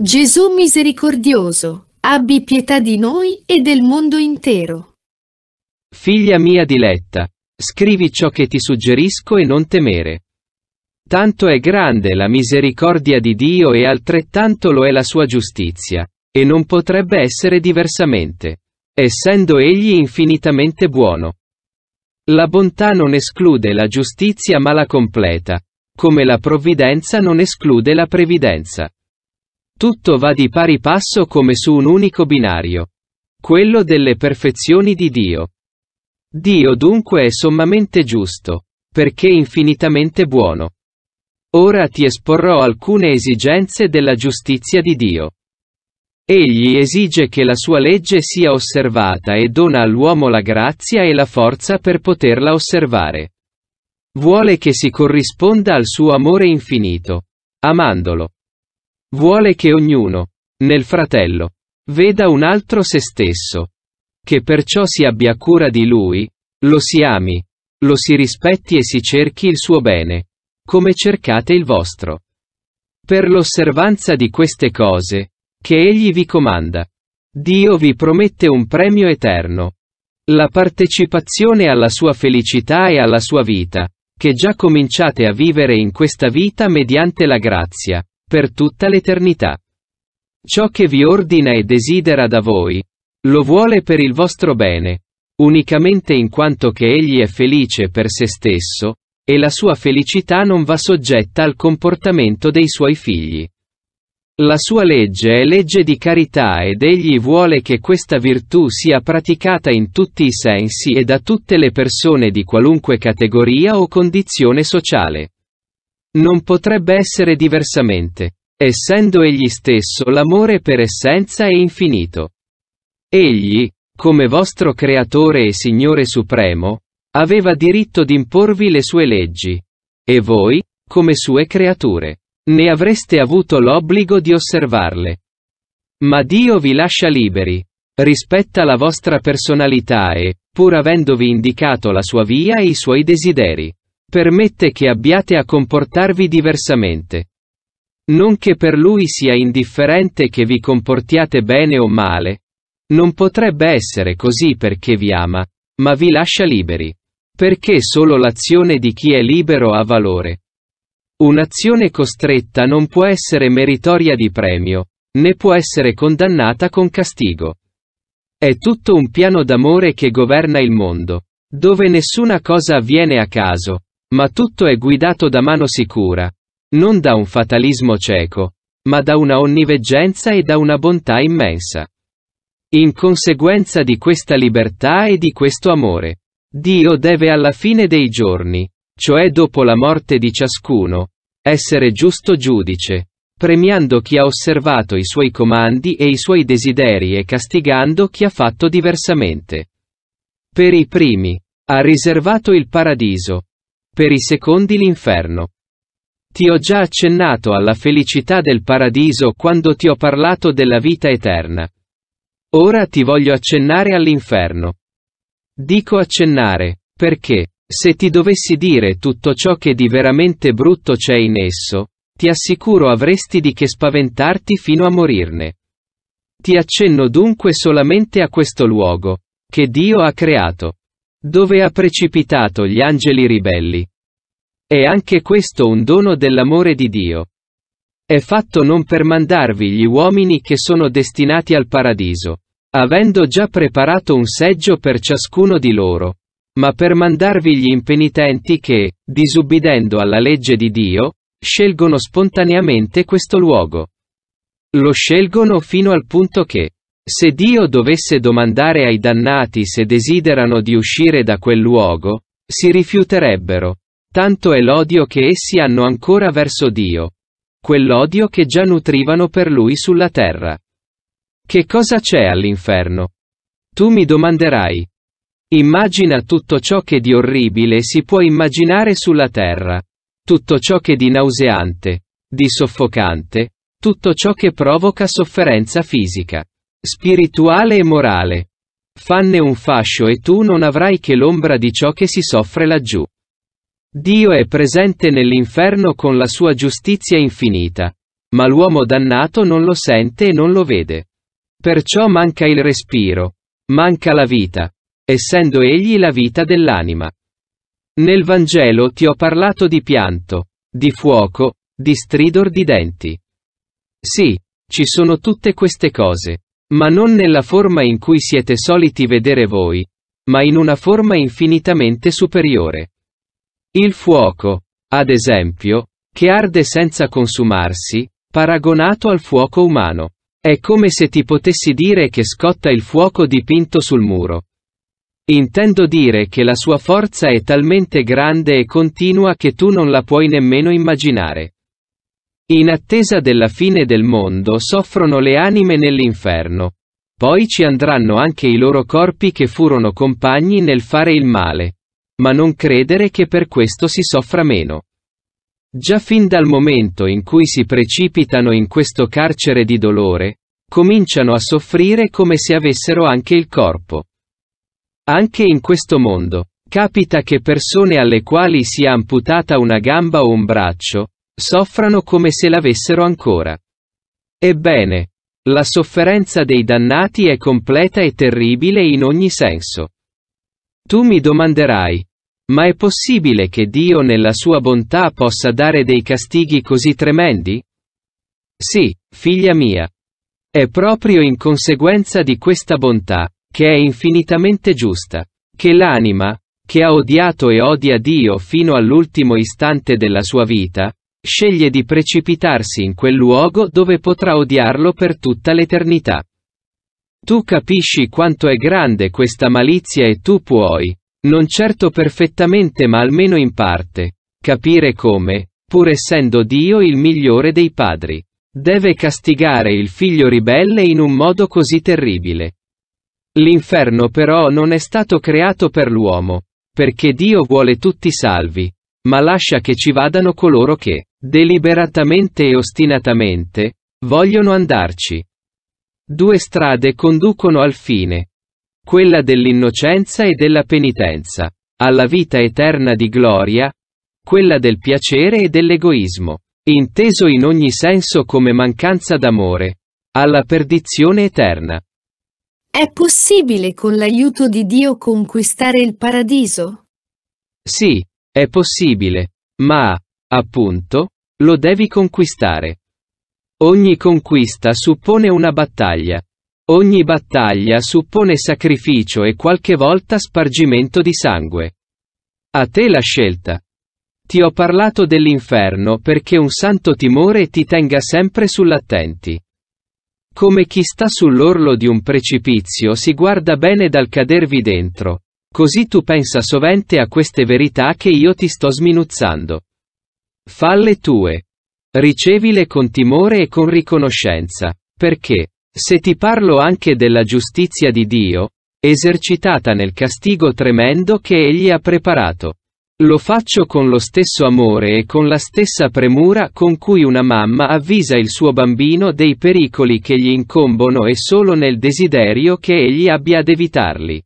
Gesù misericordioso, abbi pietà di noi e del mondo intero. Figlia mia diletta, scrivi ciò che ti suggerisco e non temere. Tanto è grande la misericordia di Dio e altrettanto lo è la sua giustizia, e non potrebbe essere diversamente, essendo egli infinitamente buono. La bontà non esclude la giustizia ma la completa, come la provvidenza non esclude la previdenza. Tutto va di pari passo come su un unico binario. Quello delle perfezioni di Dio. Dio dunque è sommamente giusto, perché infinitamente buono. Ora ti esporrò alcune esigenze della giustizia di Dio. Egli esige che la sua legge sia osservata e dona all'uomo la grazia e la forza per poterla osservare. Vuole che si corrisponda al suo amore infinito, amandolo. Vuole che ognuno, nel fratello, veda un altro se stesso, che perciò si abbia cura di lui, lo si ami, lo si rispetti e si cerchi il suo bene, come cercate il vostro. Per l'osservanza di queste cose, che egli vi comanda, Dio vi promette un premio eterno, la partecipazione alla sua felicità e alla sua vita, che già cominciate a vivere in questa vita mediante la grazia, per tutta l'eternità. Ciò che vi ordina e desidera da voi, lo vuole per il vostro bene, unicamente in quanto che egli è felice per se stesso, e la sua felicità non va soggetta al comportamento dei suoi figli. La sua legge è legge di carità ed egli vuole che questa virtù sia praticata in tutti i sensi e da tutte le persone di qualunque categoria o condizione sociale. Non potrebbe essere diversamente, essendo egli stesso l'amore per essenza e infinito. Egli, come vostro creatore e Signore Supremo, aveva diritto di imporvi le sue leggi. E voi, come sue creature, ne avreste avuto l'obbligo di osservarle. Ma Dio vi lascia liberi, rispetta la vostra personalità e, pur avendovi indicato la sua via e i suoi desideri, permette che abbiate a comportarvi diversamente. Non che per lui sia indifferente che vi comportiate bene o male. Non potrebbe essere così perché vi ama, ma vi lascia liberi. Perché solo l'azione di chi è libero ha valore. Un'azione costretta non può essere meritoria di premio, né può essere condannata con castigo. È tutto un piano d'amore che governa il mondo, dove nessuna cosa avviene a caso, ma tutto è guidato da mano sicura, non da un fatalismo cieco, ma da una onniveggenza e da una bontà immensa. In conseguenza di questa libertà e di questo amore, Dio deve alla fine dei giorni, cioè dopo la morte di ciascuno, essere giusto giudice, premiando chi ha osservato i suoi comandi e i suoi desideri e castigando chi ha fatto diversamente. Per i primi, ha riservato il paradiso, per i secondi l'inferno. Ti ho già accennato alla felicità del paradiso quando ti ho parlato della vita eterna. Ora ti voglio accennare all'inferno. Dico accennare, perché, se ti dovessi dire tutto ciò che di veramente brutto c'è in esso, ti assicuro avresti di che spaventarti fino a morirne. Ti accenno dunque solamente a questo luogo, che Dio ha creato dove ha precipitato gli angeli ribelli. È anche questo un dono dell'amore di Dio. È fatto non per mandarvi gli uomini che sono destinati al paradiso, avendo già preparato un seggio per ciascuno di loro, ma per mandarvi gli impenitenti che, disubbidendo alla legge di Dio, scelgono spontaneamente questo luogo. Lo scelgono fino al punto che, se Dio dovesse domandare ai dannati se desiderano di uscire da quel luogo, si rifiuterebbero. Tanto è l'odio che essi hanno ancora verso Dio. Quell'odio che già nutrivano per lui sulla terra. Che cosa c'è all'inferno? Tu mi domanderai. Immagina tutto ciò che di orribile si può immaginare sulla terra. Tutto ciò che di nauseante, di soffocante, tutto ciò che provoca sofferenza fisica spirituale e morale. Fanne un fascio e tu non avrai che l'ombra di ciò che si soffre laggiù. Dio è presente nell'inferno con la sua giustizia infinita, ma l'uomo dannato non lo sente e non lo vede. Perciò manca il respiro, manca la vita, essendo egli la vita dell'anima. Nel Vangelo ti ho parlato di pianto, di fuoco, di stridor di denti. Sì, ci sono tutte queste cose. Ma non nella forma in cui siete soliti vedere voi, ma in una forma infinitamente superiore. Il fuoco, ad esempio, che arde senza consumarsi, paragonato al fuoco umano. È come se ti potessi dire che scotta il fuoco dipinto sul muro. Intendo dire che la sua forza è talmente grande e continua che tu non la puoi nemmeno immaginare. In attesa della fine del mondo soffrono le anime nell'inferno. Poi ci andranno anche i loro corpi che furono compagni nel fare il male. Ma non credere che per questo si soffra meno. Già fin dal momento in cui si precipitano in questo carcere di dolore, cominciano a soffrire come se avessero anche il corpo. Anche in questo mondo, capita che persone alle quali sia amputata una gamba o un braccio, soffrano come se l'avessero ancora. Ebbene, la sofferenza dei dannati è completa e terribile in ogni senso. Tu mi domanderai, ma è possibile che Dio nella sua bontà possa dare dei castighi così tremendi? Sì, figlia mia. È proprio in conseguenza di questa bontà, che è infinitamente giusta, che l'anima, che ha odiato e odia Dio fino all'ultimo istante della sua vita, sceglie di precipitarsi in quel luogo dove potrà odiarlo per tutta l'eternità. Tu capisci quanto è grande questa malizia e tu puoi, non certo perfettamente ma almeno in parte, capire come, pur essendo Dio il migliore dei padri, deve castigare il figlio ribelle in un modo così terribile. L'inferno però non è stato creato per l'uomo, perché Dio vuole tutti salvi, ma lascia che ci vadano coloro che Deliberatamente e ostinatamente, vogliono andarci. Due strade conducono al fine. Quella dell'innocenza e della penitenza, alla vita eterna di gloria, quella del piacere e dell'egoismo, inteso in ogni senso come mancanza d'amore, alla perdizione eterna. È possibile con l'aiuto di Dio conquistare il paradiso? Sì, è possibile, ma Appunto, lo devi conquistare. Ogni conquista suppone una battaglia. Ogni battaglia suppone sacrificio e qualche volta spargimento di sangue. A te la scelta. Ti ho parlato dell'inferno perché un santo timore ti tenga sempre sull'attenti. Come chi sta sull'orlo di un precipizio si guarda bene dal cadervi dentro. Così tu pensa sovente a queste verità che io ti sto sminuzzando. Falle tue. Ricevile con timore e con riconoscenza, perché, se ti parlo anche della giustizia di Dio, esercitata nel castigo tremendo che Egli ha preparato. Lo faccio con lo stesso amore e con la stessa premura con cui una mamma avvisa il suo bambino dei pericoli che gli incombono e solo nel desiderio che egli abbia ad evitarli.